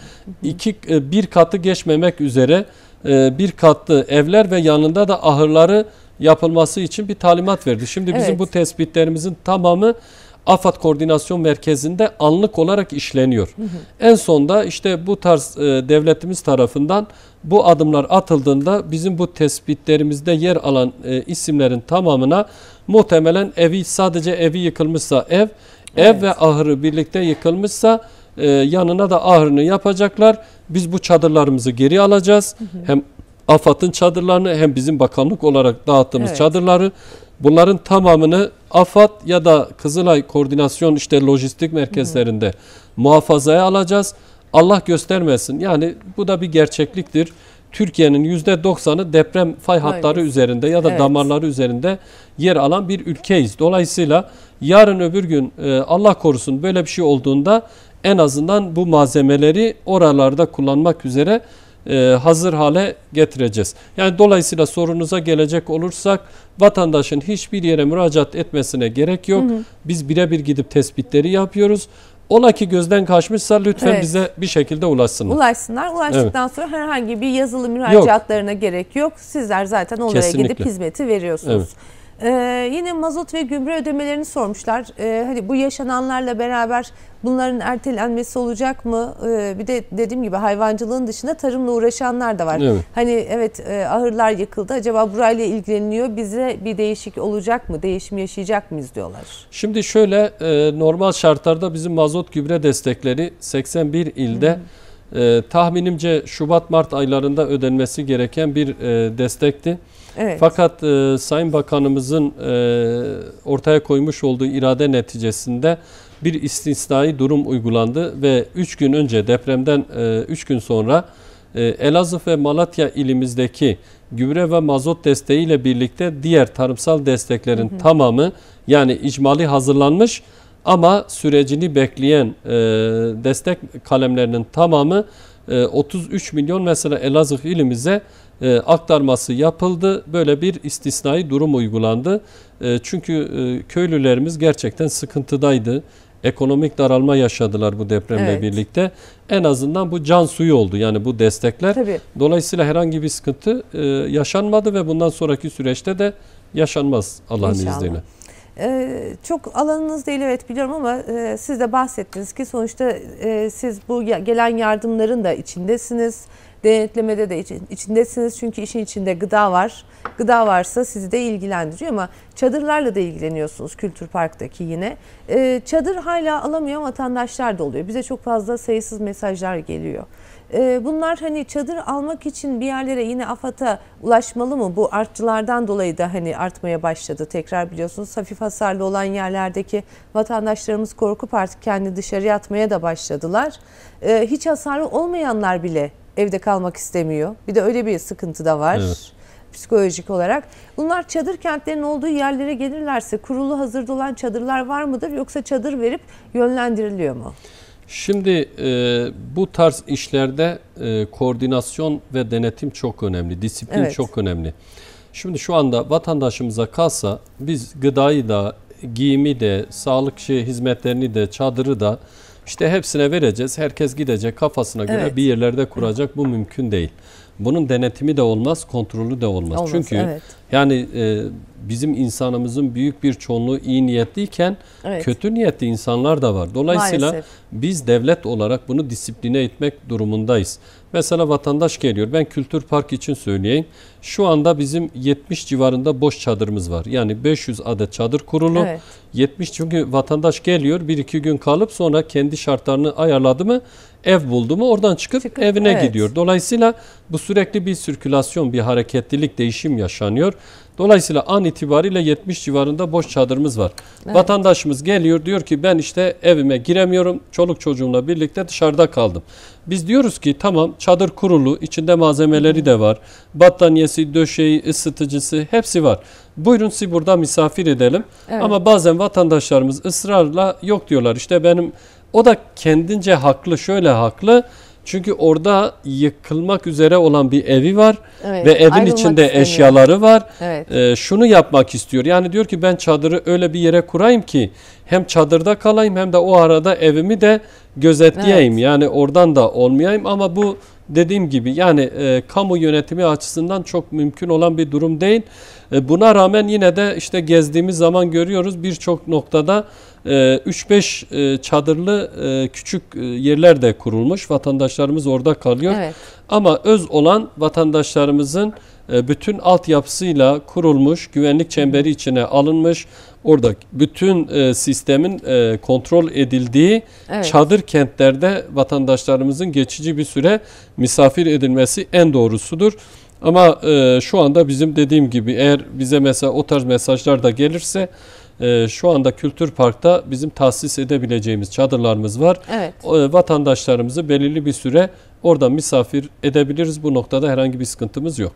iki, e, bir katı geçmemek üzere e, bir katlı evler ve yanında da ahırları yapılması için bir talimat verdi. Şimdi evet. bizim bu tespitlerimizin tamamı AFAD Koordinasyon Merkezi'nde anlık olarak işleniyor. Hı hı. En sonda işte bu tarz e, devletimiz tarafından bu adımlar atıldığında bizim bu tespitlerimizde yer alan e, isimlerin tamamına muhtemelen evi sadece evi yıkılmışsa ev, evet. ev ve ahırı birlikte yıkılmışsa e, yanına da ahırını yapacaklar. Biz bu çadırlarımızı geri alacağız. Hı hı. Hem AFAD'ın çadırlarını hem bizim bakanlık olarak dağıttığımız evet. çadırları bunların tamamını AFAD ya da Kızılay Koordinasyon işte lojistik merkezlerinde Hı. muhafazaya alacağız. Allah göstermesin. Yani bu da bir gerçekliktir. Türkiye'nin yüzde %90'ı deprem fay hatları Hayır. üzerinde ya da evet. damarları üzerinde yer alan bir ülkeyiz. Dolayısıyla yarın öbür gün e, Allah korusun böyle bir şey olduğunda en azından bu malzemeleri oralarda kullanmak üzere e, hazır hale getireceğiz. Yani dolayısıyla sorunuza gelecek olursak vatandaşın hiçbir yere müracaat etmesine gerek yok. Hı hı. Biz birebir gidip tespitleri yapıyoruz. Ola ki gözden kaçmışsa lütfen evet. bize bir şekilde ulaşsınlar. Ulaşsınlar. Ulaştıktan evet. sonra herhangi bir yazılı müracaatlarına yok. gerek yok. Sizler zaten onlara Kesinlikle. gidip hizmeti veriyorsunuz. Evet. Ee, yine mazot ve gübre ödemelerini sormuşlar. Ee, hani bu yaşananlarla beraber bunların ertelenmesi olacak mı? Ee, bir de dediğim gibi hayvancılığın dışında tarımla uğraşanlar da var. Evet. Hani evet e, ahırlar yıkıldı. Acaba burayla ilgileniyor. Bize bir değişik olacak mı? Değişim yaşayacak mıyız diyorlar. Şimdi şöyle e, normal şartlarda bizim mazot gübre destekleri 81 ilde e, tahminimce Şubat Mart aylarında ödenmesi gereken bir e, destekti. Evet. Fakat e, Sayın Bakanımızın e, ortaya koymuş olduğu irade neticesinde bir istisnai durum uygulandı ve 3 gün önce depremden 3 e, gün sonra e, Elazığ ve Malatya ilimizdeki gübre ve mazot desteğiyle birlikte diğer tarımsal desteklerin hı hı. tamamı yani icmali hazırlanmış ama sürecini bekleyen e, destek kalemlerinin tamamı e, 33 milyon mesela Elazığ ilimize e, aktarması yapıldı. Böyle bir istisnai durum uygulandı. E, çünkü e, köylülerimiz gerçekten sıkıntıdaydı. Ekonomik daralma yaşadılar bu depremle evet. birlikte. En azından bu can suyu oldu yani bu destekler. Tabii. Dolayısıyla herhangi bir sıkıntı e, yaşanmadı ve bundan sonraki süreçte de yaşanmaz Allah'ın izniyle. Ee, çok alanınız değil evet biliyorum ama e, siz de bahsettiniz ki sonuçta e, siz bu gelen yardımların da içindesiniz denetlemede de içindesiniz çünkü işin içinde gıda var. Gıda varsa sizi de ilgilendiriyor ama çadırlarla da ilgileniyorsunuz Kültür Park'taki yine. E, çadır hala alamıyor vatandaşlar da oluyor. Bize çok fazla sayısız mesajlar geliyor. E, bunlar hani çadır almak için bir yerlere yine AFAD'a ulaşmalı mı? Bu artçılardan dolayı da hani artmaya başladı tekrar biliyorsunuz. Hafif hasarlı olan yerlerdeki vatandaşlarımız korkup artık kendi dışarı atmaya da başladılar. E, hiç hasarlı olmayanlar bile evde kalmak istemiyor. Bir de öyle bir sıkıntı da var. Evet. Psikolojik olarak. Bunlar çadır kentlerin olduğu yerlere gelirlerse kurulu hazırda olan çadırlar var mıdır yoksa çadır verip yönlendiriliyor mu? Şimdi e, bu tarz işlerde e, koordinasyon ve denetim çok önemli. Disiplin evet. çok önemli. Şimdi şu anda vatandaşımıza kalsa biz gıdayı da, giyimi de, sağlık şey, hizmetlerini de, çadırı da işte hepsine vereceğiz. Herkes gidecek kafasına göre evet. bir yerlerde kuracak. Bu mümkün değil. Bunun denetimi de olmaz, kontrolü de olmaz. olmaz Çünkü evet. yani e, bizim insanımızın büyük bir çoğunluğu iyi niyetliyken evet. kötü niyetli insanlar da var. Dolayısıyla Maalesef. biz devlet olarak bunu disipline etmek durumundayız. Mesela vatandaş geliyor. Ben Kültür Park için söyleyeyim. Şu anda bizim 70 civarında boş çadırımız var. Yani 500 adet çadır kurulu. Evet. 70 çünkü vatandaş geliyor bir iki gün kalıp sonra kendi şartlarını ayarladı mı ev buldu mu oradan çıkıp, çıkıp evine evet. gidiyor. Dolayısıyla bu sürekli bir sirkülasyon, bir hareketlilik, değişim yaşanıyor. Dolayısıyla an itibariyle 70 civarında boş çadırımız var. Evet. Vatandaşımız geliyor diyor ki ben işte evime giremiyorum. Çoluk çocuğumla birlikte dışarıda kaldım. Biz diyoruz ki tamam çadır kurulu içinde malzemeleri de var. Battaniyesi, döşeği, ısıtıcısı hepsi var. Buyurun siz burada misafir edelim. Evet. Ama bazen vatandaşlarımız ısrarla yok diyorlar. İşte benim o da kendince haklı şöyle haklı çünkü orada yıkılmak üzere olan bir evi var evet, ve evin Ayrılmak içinde istemiyor. eşyaları var. Evet. Ee, şunu yapmak istiyor. Yani diyor ki ben çadırı öyle bir yere kurayım ki hem çadırda kalayım hem de o arada evimi de gözetleyeyim. Evet. Yani oradan da olmayayım ama bu Dediğim gibi yani e, kamu yönetimi açısından çok mümkün olan bir durum değil. E, buna rağmen yine de işte gezdiğimiz zaman görüyoruz birçok noktada 3-5 e, e, çadırlı e, küçük e, yerler de kurulmuş. Vatandaşlarımız orada kalıyor. Evet. Ama öz olan vatandaşlarımızın e, bütün altyapısıyla kurulmuş, güvenlik çemberi içine alınmış, orada bütün e, sistemin e, kontrol edildiği evet. çadır kentlerde vatandaşlarımızın geçici bir süre misafir edilmesi en doğrusudur. Ama e, şu anda bizim dediğim gibi eğer bize mesela o tarz mesajlar da gelirse e, şu anda Kültür Park'ta bizim tahsis edebileceğimiz çadırlarımız var. Evet. E, vatandaşlarımızı belirli bir süre orada misafir edebiliriz. Bu noktada herhangi bir sıkıntımız yok.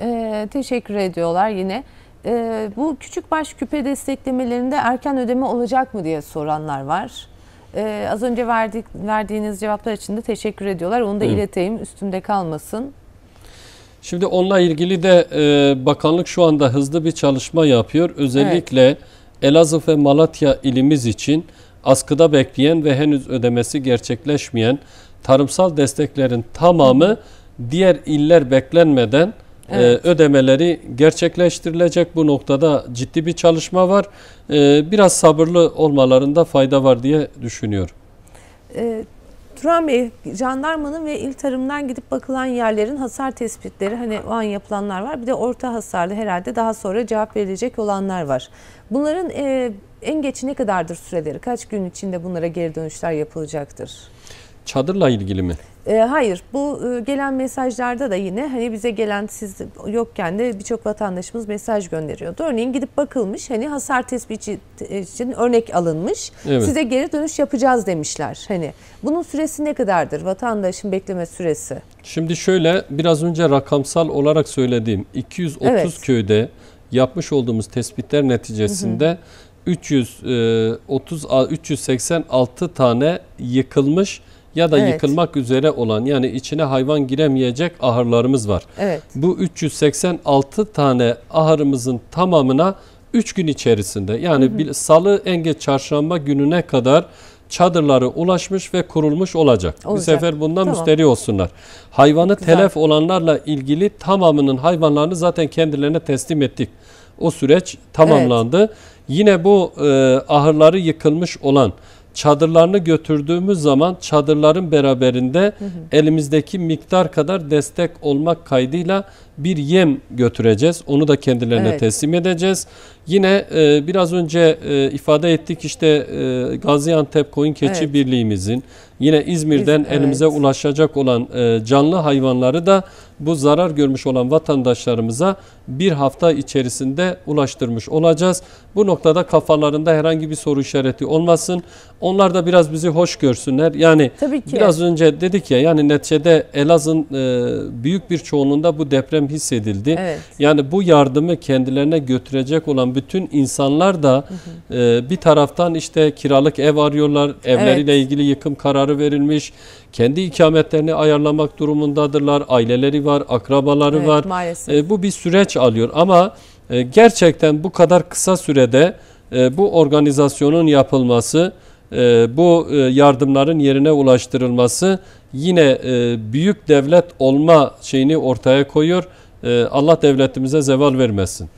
Ee, teşekkür ediyorlar yine e, bu küçük baş küpe desteklemelerinde erken ödeme olacak mı diye soranlar var. E, az önce verdik, verdiğiniz cevaplar için de teşekkür ediyorlar. Onu da Hı. ileteyim üstümde kalmasın. Şimdi onunla ilgili de e, bakanlık şu anda hızlı bir çalışma yapıyor. Özellikle evet. Elazığ ve Malatya ilimiz için askıda bekleyen ve henüz ödemesi gerçekleşmeyen tarımsal desteklerin tamamı diğer iller beklenmeden e, evet. ödemeleri gerçekleştirilecek. Bu noktada ciddi bir çalışma var. E, biraz sabırlı olmalarında fayda var diye düşünüyorum. E, Turan Bey, jandarmanın ve il tarımdan gidip bakılan yerlerin hasar tespitleri hani o an yapılanlar var. Bir de orta hasarlı herhalde daha sonra cevap verilecek olanlar var. Bunların e, en geç ne kadardır süreleri? Kaç gün içinde bunlara geri dönüşler yapılacaktır? Çadırla ilgili mi? E, hayır bu e, gelen mesajlarda da yine hani bize gelen siz yokken de birçok vatandaşımız mesaj gönderiyordu. Örneğin gidip bakılmış hani hasar tespiti için örnek alınmış evet. size geri dönüş yapacağız demişler. Hani bunun süresi ne kadardır vatandaşın bekleme süresi? Şimdi şöyle biraz önce rakamsal olarak söylediğim 230 evet. köyde yapmış olduğumuz tespitler neticesinde hı hı. 300 386 e, tane yıkılmış ya da evet. yıkılmak üzere olan yani içine hayvan giremeyecek ahırlarımız var. Evet. Bu 386 tane ahırımızın tamamına 3 gün içerisinde yani hı hı. salı en geç çarşamba gününe kadar çadırları ulaşmış ve kurulmuş olacak. olacak. Bir sefer bundan tamam. müsteri olsunlar. Hayvanı Güzel. telef olanlarla ilgili tamamının hayvanlarını zaten kendilerine teslim ettik. O süreç tamamlandı. Evet. Yine bu e, ahırları yıkılmış olan çadırlarını götürdüğümüz zaman çadırların beraberinde hı hı. elimizdeki miktar kadar destek olmak kaydıyla bir yem götüreceğiz. Onu da kendilerine evet. teslim edeceğiz. Yine e, biraz önce e, ifade ettik işte e, Gaziantep Koyun Keçi evet. Birliğimizin yine İzmir'den İz, evet. elimize ulaşacak olan e, canlı hayvanları da bu zarar görmüş olan vatandaşlarımıza bir hafta içerisinde ulaştırmış olacağız. Bu noktada kafalarında herhangi bir soru işareti olmasın. Onlar da biraz bizi hoş görsünler. Yani biraz önce dedik ya yani neticede Elazığ'ın e, büyük bir çoğunluğunda bu deprem hissedildi. Evet. Yani bu yardımı kendilerine götürecek olan bütün insanlar da hı hı. E, bir taraftan işte kiralık ev arıyorlar. Evleriyle evet. ilgili yıkım kararı verilmiş. Kendi ikametlerini ayarlamak durumundadırlar. Aileleri var, akrabaları evet, var. E, bu bir süreç alıyor ama e, gerçekten bu kadar kısa sürede e, bu organizasyonun yapılması, e, bu e, yardımların yerine ulaştırılması yine e, büyük devlet olma şeyini ortaya koyuyor. E, Allah devletimize zeval vermesin.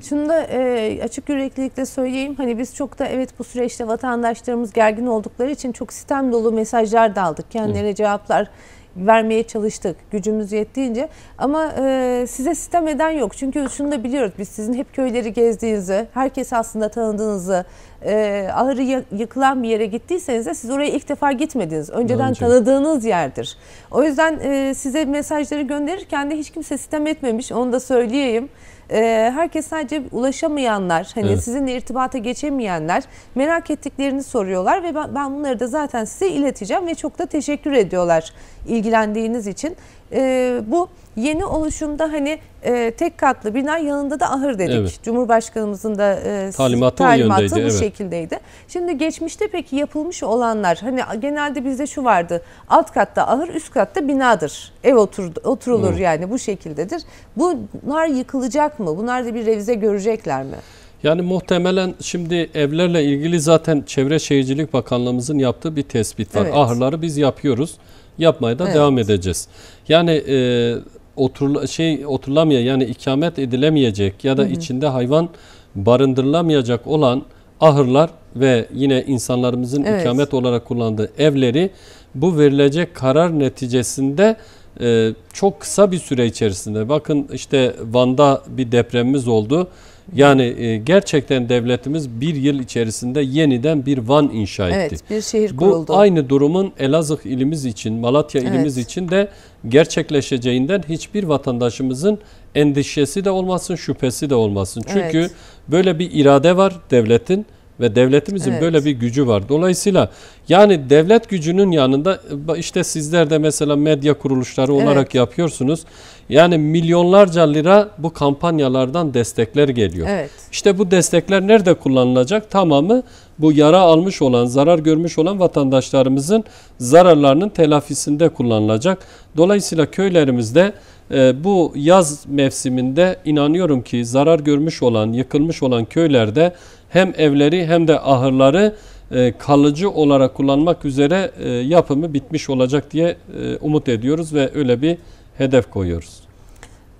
Şunu da e, açık yüreklilikle söyleyeyim. Hani biz çok da evet bu süreçte vatandaşlarımız gergin oldukları için çok sistem dolu mesajlar da aldık. Kendilerine Hı. cevaplar vermeye çalıştık gücümüz yettiğince. Ama e, size sistem eden yok. Çünkü şunu da biliyoruz biz sizin hep köyleri gezdiğinizi, herkes aslında tanıdığınızı, e, ahırı yıkılan bir yere gittiyseniz de siz oraya ilk defa gitmediniz. Önceden Önce. tanıdığınız yerdir. O yüzden e, size mesajları gönderirken de hiç kimse sistem etmemiş. Onu da söyleyeyim. E, herkes sadece ulaşamayanlar, hani evet. sizinle irtibata geçemeyenler merak ettiklerini soruyorlar ve ben, ben bunları da zaten size ileteceğim ve çok da teşekkür ediyorlar ilgilendiğiniz için e, bu yeni oluşumda hani e, tek katlı bina yanında da ahır dedik. Evet. Cumhurbaşkanımızın da e, talimatı, talimatı bu evet. şekildeydi. Şimdi geçmişte peki yapılmış olanlar hani genelde bizde şu vardı. Alt katta ahır, üst katta binadır. Ev otur, oturulur Hı. yani bu şekildedir. Bunlar yıkılacak mı? Bunlar da bir revize görecekler mi? Yani muhtemelen şimdi evlerle ilgili zaten Çevre Şehircilik Bakanlığımızın yaptığı bir tespit var. Evet. Ahırları biz yapıyoruz yapmaya da evet. devam edeceğiz. Yani e, oturula, şey oturulamaya yani ikamet edilemeyecek ya da hı hı. içinde hayvan barındırılamayacak olan ahırlar ve yine insanlarımızın evet. ikamet olarak kullandığı evleri bu verilecek karar neticesinde e, çok kısa bir süre içerisinde bakın işte Van'da bir depremimiz oldu yani e, gerçekten devletimiz bir yıl içerisinde yeniden bir Van inşa etti. Evet bir şehir kuruldu. Bu aynı durumun Elazığ ilimiz için, Malatya evet. ilimiz için de gerçekleşeceğinden hiçbir vatandaşımızın endişesi de olmasın, şüphesi de olmasın. Çünkü evet. böyle bir irade var devletin ve devletimizin evet. böyle bir gücü var. Dolayısıyla yani devlet gücünün yanında e, işte sizler de mesela medya kuruluşları evet. olarak yapıyorsunuz. Yani milyonlarca lira bu kampanyalardan destekler geliyor. Evet. İşte bu destekler nerede kullanılacak? Tamamı bu yara almış olan, zarar görmüş olan vatandaşlarımızın zararlarının telafisinde kullanılacak. Dolayısıyla köylerimizde e, bu yaz mevsiminde inanıyorum ki zarar görmüş olan, yıkılmış olan köylerde hem evleri hem de ahırları e, kalıcı olarak kullanmak üzere e, yapımı bitmiş olacak diye e, umut ediyoruz ve öyle bir hedef koyuyoruz.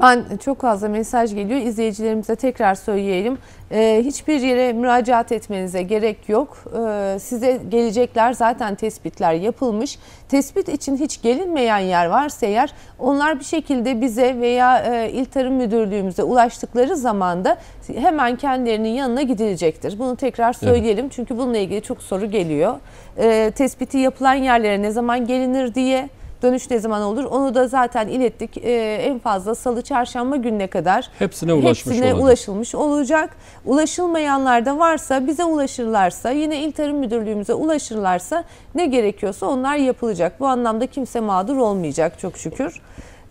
Ben çok fazla mesaj geliyor. İzleyicilerimize tekrar söyleyelim. E, hiçbir yere müracaat etmenize gerek yok. E, size gelecekler zaten tespitler yapılmış. Tespit için hiç gelinmeyen yer varsa eğer onlar bir şekilde bize veya e, İl Tarım Müdürlüğümüze ulaştıkları zaman da hemen kendilerinin yanına gidilecektir. Bunu tekrar söyleyelim evet. çünkü bununla ilgili çok soru geliyor. E, tespiti yapılan yerlere ne zaman gelinir diye Dönüş ne zaman olur? Onu da zaten ilettik. E, en fazla salı çarşamba gününe kadar hepsine ulaşmış hepsine olacak. ulaşılmış olacak. Ulaşılmayanlar da varsa bize ulaşırlarsa yine İl Tarım Müdürlüğümüze ulaşırlarsa ne gerekiyorsa onlar yapılacak. Bu anlamda kimse mağdur olmayacak çok şükür.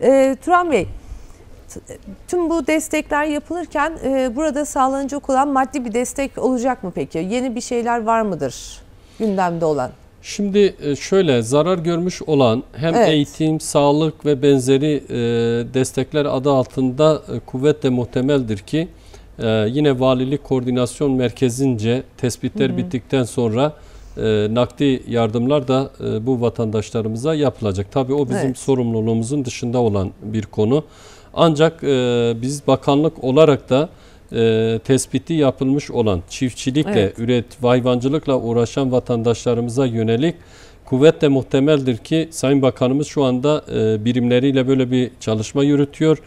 E, Turan Bey tüm bu destekler yapılırken e, burada sağlanacak olan maddi bir destek olacak mı peki? Yeni bir şeyler var mıdır gündemde olan? Şimdi e, şöyle zarar görmüş olan hem evet. eğitim, sağlık ve benzeri e, destekler adı altında e, kuvvetle muhtemeldir ki yine valilik koordinasyon merkezince tespitler hı hı. bittikten sonra nakdi yardımlar da bu vatandaşlarımıza yapılacak. Tabii o bizim evet. sorumluluğumuzun dışında olan bir konu. Ancak biz bakanlık olarak da e, tespiti yapılmış olan çiftçilikle, evet. üret, hayvancılıkla uğraşan vatandaşlarımıza yönelik kuvvetle muhtemeldir ki Sayın Bakanımız şu anda e, birimleriyle böyle bir çalışma yürütüyor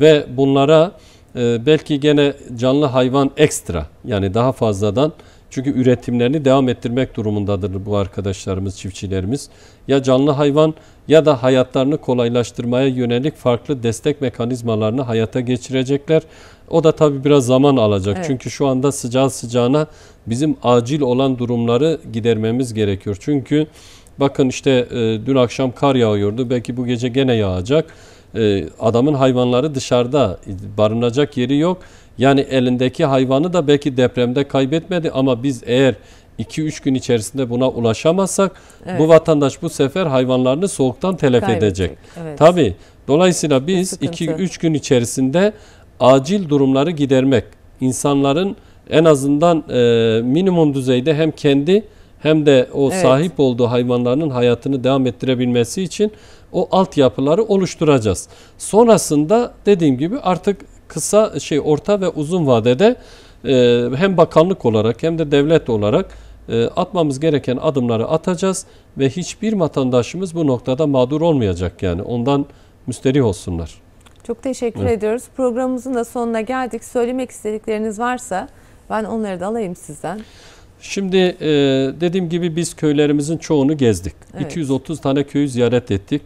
ve bunlara e, belki gene canlı hayvan ekstra yani daha fazladan çünkü üretimlerini devam ettirmek durumundadır bu arkadaşlarımız, çiftçilerimiz. Ya canlı hayvan ya da hayatlarını kolaylaştırmaya yönelik farklı destek mekanizmalarını hayata geçirecekler. O da tabii biraz zaman alacak. Evet. Çünkü şu anda sıcağı sıcağına bizim acil olan durumları gidermemiz gerekiyor. Çünkü bakın işte e, dün akşam kar yağıyordu. Belki bu gece gene yağacak e, adamın hayvanları dışarıda barınacak yeri yok. Yani elindeki hayvanı da belki depremde kaybetmedi ama biz eğer 2-3 gün içerisinde buna ulaşamazsak evet. bu vatandaş bu sefer hayvanlarını soğuktan telef Kaybedecek. edecek. Evet. Tabii. Dolayısıyla biz 2-3 gün içerisinde acil durumları gidermek, insanların en azından e, minimum düzeyde hem kendi hem de o evet. sahip olduğu hayvanlarının hayatını devam ettirebilmesi için o altyapıları oluşturacağız. Sonrasında dediğim gibi artık kısa şey orta ve uzun vadede e, hem bakanlık olarak hem de devlet olarak e, atmamız gereken adımları atacağız ve hiçbir vatandaşımız bu noktada mağdur olmayacak yani ondan müsterih olsunlar. Çok teşekkür evet. ediyoruz. Programımızın da sonuna geldik. Söylemek istedikleriniz varsa ben onları da alayım sizden. Şimdi e, dediğim gibi biz köylerimizin çoğunu gezdik. Evet. 230 tane köyü ziyaret ettik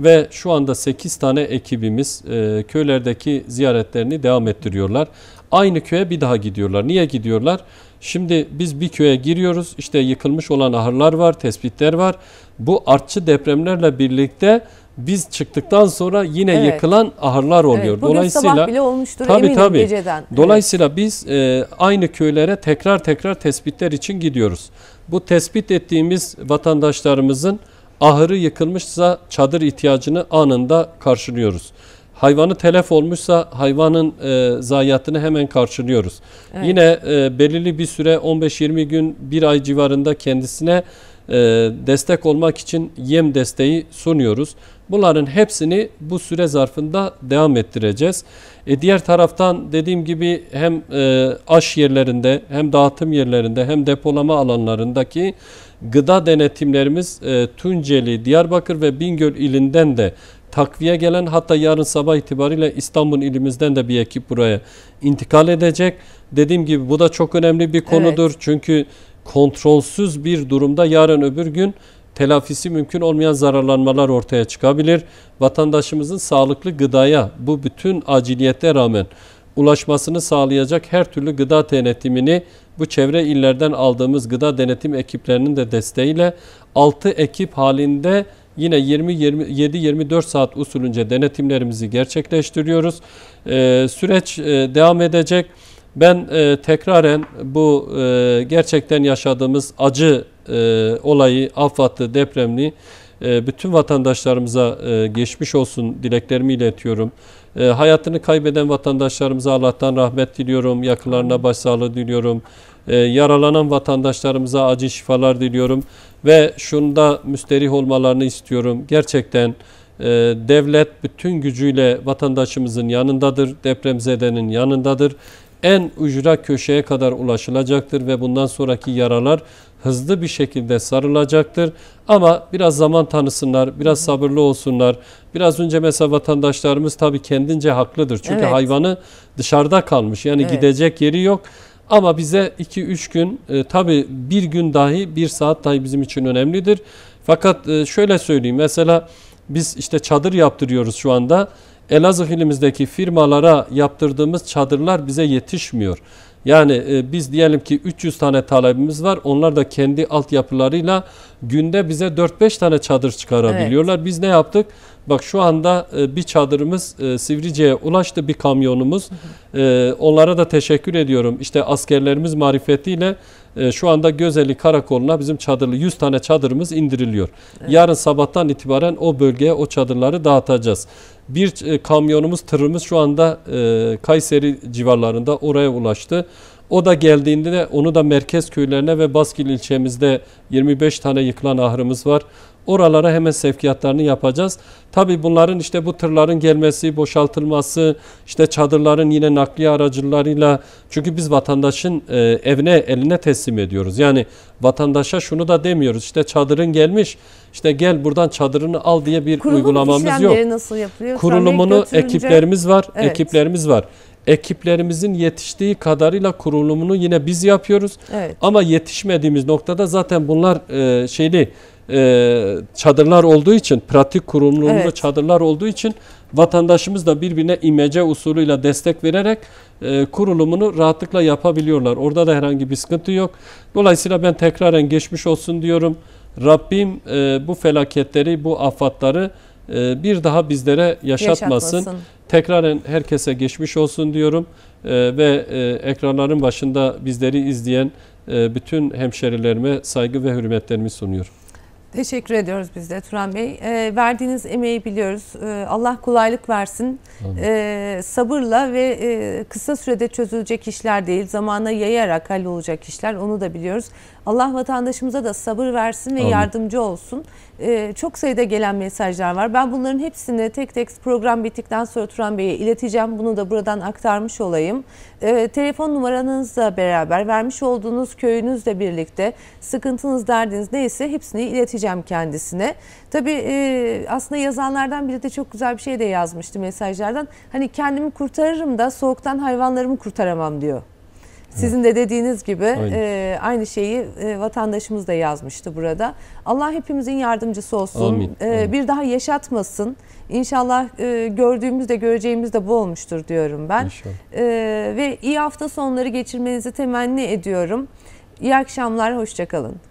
ve şu anda 8 tane ekibimiz e, köylerdeki ziyaretlerini devam ettiriyorlar. Aynı köye bir daha gidiyorlar. Niye gidiyorlar? Şimdi biz bir köye giriyoruz. İşte yıkılmış olan ahırlar var, tespitler var. Bu artçı depremlerle birlikte biz çıktıktan sonra yine evet. yıkılan ahırlar oluyor. Evet, bugün dolayısıyla sabah bile olmuştur tabii, eminim tabii. geceden. Dolayısıyla evet. biz e, aynı köylere tekrar tekrar tespitler için gidiyoruz. Bu tespit ettiğimiz vatandaşlarımızın Ahırı yıkılmışsa çadır ihtiyacını anında karşılıyoruz. Hayvanı telef olmuşsa hayvanın e, zayiatını hemen karşılıyoruz. Evet. Yine e, belirli bir süre 15-20 gün bir ay civarında kendisine e, destek olmak için yem desteği sunuyoruz. Bunların hepsini bu süre zarfında devam ettireceğiz. E diğer taraftan dediğim gibi hem e, aş yerlerinde hem dağıtım yerlerinde hem depolama alanlarındaki Gıda denetimlerimiz e, Tunceli, Diyarbakır ve Bingöl ilinden de takviye gelen hatta yarın sabah itibariyle İstanbul ilimizden de bir ekip buraya intikal edecek. Dediğim gibi bu da çok önemli bir konudur. Evet. Çünkü kontrolsüz bir durumda yarın öbür gün telafisi mümkün olmayan zararlanmalar ortaya çıkabilir. Vatandaşımızın sağlıklı gıdaya bu bütün aciliyete rağmen ulaşmasını sağlayacak her türlü gıda denetimini bu çevre illerden aldığımız gıda denetim ekiplerinin de desteğiyle 6 ekip halinde yine 27-24 saat usulünce denetimlerimizi gerçekleştiriyoruz. Ee, süreç e, devam edecek. Ben e, tekraren bu e, gerçekten yaşadığımız acı e, olayı, afatı, depremli e, bütün vatandaşlarımıza e, geçmiş olsun dileklerimi iletiyorum. E, hayatını kaybeden vatandaşlarımıza Allah'tan rahmet diliyorum. Yakınlarına başsağlığı diliyorum e, yaralanan vatandaşlarımıza acil şifalar diliyorum. Ve şunda müsterih olmalarını istiyorum. Gerçekten e, devlet bütün gücüyle vatandaşımızın yanındadır. Depremzedenin yanındadır. En ücra köşeye kadar ulaşılacaktır ve bundan sonraki yaralar hızlı bir şekilde sarılacaktır. Ama biraz zaman tanısınlar, biraz sabırlı olsunlar. Biraz önce mesela vatandaşlarımız tabii kendince haklıdır. Çünkü evet. hayvanı dışarıda kalmış. Yani evet. gidecek yeri yok. Ama bize 2-3 gün e, tabi bir gün dahi bir saat dahi bizim için önemlidir. Fakat e, şöyle söyleyeyim mesela biz işte çadır yaptırıyoruz şu anda. Elazığ ilimizdeki firmalara yaptırdığımız çadırlar bize yetişmiyor. Yani e, biz diyelim ki 300 tane talebimiz var. Onlar da kendi altyapılarıyla günde bize 4-5 tane çadır çıkarabiliyorlar. Evet. Biz ne yaptık? Bak şu anda e, bir çadırımız e, Sivrice'ye ulaştı bir kamyonumuz. E, onlara da teşekkür ediyorum. İşte askerlerimiz marifetiyle e, şu anda Gözeli Karakolu'na bizim çadırlı 100 tane çadırımız indiriliyor. Evet. Yarın sabahtan itibaren o bölgeye o çadırları dağıtacağız. Bir e, kamyonumuz, tırımız şu anda e, Kayseri civarlarında oraya ulaştı. O da geldiğinde onu da merkez köylerine ve Baskil ilçemizde 25 tane yıkılan ahırımız var. Oralara hemen sevkiyatlarını yapacağız. Tabi bunların işte bu tırların gelmesi, boşaltılması, işte çadırların yine nakliye aracılarıyla çünkü biz vatandaşın e, evine eline teslim ediyoruz. Yani vatandaşa şunu da demiyoruz işte çadırın gelmiş işte gel buradan çadırını al diye bir Kurulum uygulamamız yok. Nasıl yapılıyor? Kurulumunu götürünce... ekiplerimiz var, evet. ekiplerimiz var ekiplerimizin yetiştiği kadarıyla kurulumunu yine biz yapıyoruz. Evet. Ama yetişmediğimiz noktada zaten bunlar e, şeyli e, çadırlar olduğu için, pratik kurumluğunda evet. çadırlar olduğu için vatandaşımız da birbirine imece usulüyle destek vererek e, kurulumunu rahatlıkla yapabiliyorlar. Orada da herhangi bir sıkıntı yok. Dolayısıyla ben tekraren geçmiş olsun diyorum. Rabbim e, bu felaketleri, bu afatları e, bir daha bizlere yaşatmasın. yaşatmasın. Tekraren herkese geçmiş olsun diyorum e, ve e, ekranların başında bizleri izleyen e, bütün hemşerilerime saygı ve hürmetlerimi sunuyorum. Teşekkür ediyoruz biz de Turan Bey. E, verdiğiniz emeği biliyoruz. E, Allah kolaylık versin. E, sabırla ve e, kısa sürede çözülecek işler değil, zamana yayarak hallolacak işler onu da biliyoruz. Allah vatandaşımıza da sabır versin ve Amin. yardımcı olsun. Ee, çok sayıda gelen mesajlar var. Ben bunların hepsini tek tek program bittikten sonra Turan Bey'e ileteceğim. Bunu da buradan aktarmış olayım. Ee, telefon numaranızla beraber vermiş olduğunuz köyünüzle birlikte sıkıntınız, derdiniz neyse hepsini ileteceğim kendisine. Tabii e, aslında yazanlardan biri de çok güzel bir şey de yazmıştı mesajlardan. Hani kendimi kurtarırım da soğuktan hayvanlarımı kurtaramam diyor. Sizin de dediğiniz gibi aynı, şey. e, aynı şeyi e, vatandaşımız da yazmıştı burada. Allah hepimizin yardımcısı olsun. Amin. E, Amin. Bir daha yaşatmasın. İnşallah e, gördüğümüz de göreceğimiz de bu olmuştur diyorum ben. E, ve iyi hafta sonları geçirmenizi temenni ediyorum. İyi akşamlar, hoşçakalın.